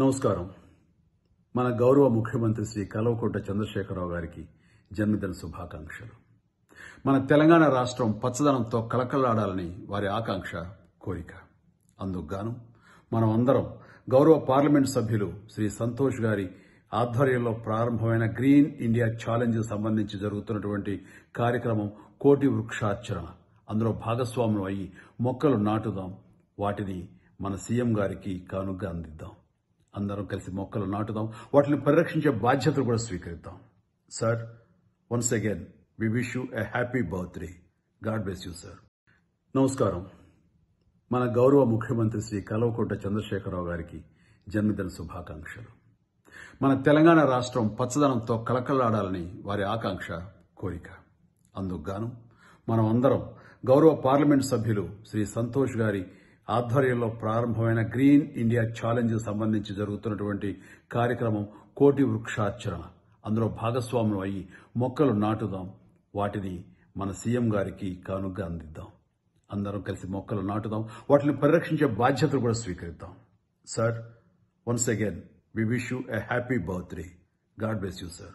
నమస్కారం మన గౌరవ ముఖ్యమంత్రి శ్రీ కల్వకుంట చంద్రశేఖరరావు గారికి జన్మదిన శుభాకాంక్షలు మన తెలంగాణ రాష్ట్రం పచ్చదనంతో కలకలాడాలని వారి ఆకాంక్ష కోరిక అందుకుగాను మనం అందరం గౌరవ పార్లమెంట్ సభ్యులు శ్రీ సంతోష్ గారి ఆధ్వర్యంలో ప్రారంభమైన గ్రీన్ ఇండియా ఛాలెంజ్ సంబంధించి జరుగుతున్నటువంటి కార్యక్రమం కోటి వృక్షార్చన అందులో భాగస్వాములు అయ్యి మొక్కలు నాటుదాం వాటిని మన సీఎం గారికి కానుగ్గా అందిద్దాం అందరం కలిసి మొక్కలు నాటుదాం వాటిని పరిరక్షించే బాధ్యతలు కూడా స్వీకరిద్దాం sir once again we wish you a happy birthday God bless you sir నమస్కారం మన గౌరవ ముఖ్యమంత్రి శ్రీ కల్వకుంట చంద్రశేఖరరావు గారికి జన్మదిన శుభాకాంక్షలు మన తెలంగాణ రాష్ట్రం పచ్చదనంతో కలకలాడాలని వారి ఆకాంక్ష కోరిక అందుకు గాను మనం అందరం గౌరవ పార్లమెంట్ సభ్యులు శ్రీ సంతోష్ గారి ఆధ్వర్యంలో ప్రారంభమైన గ్రీన్ ఇండియా ఛాలెంజ్ సంబంధించి జరుగుతున్నటువంటి కార్యక్రమం కోటి వృక్షాచరణ అందులో భాగస్వాములు అయ్యి మొక్కలు నాటుదాం వాటిని మన సీఎం గారికి కానుగా అందిద్దాం అందరం కలిసి మొక్కలు నాటుదాం వాటిని పరిరక్షించే బాధ్యతలు కూడా స్వీకరిద్దాం sir once again we wish you a happy birthday God bless you sir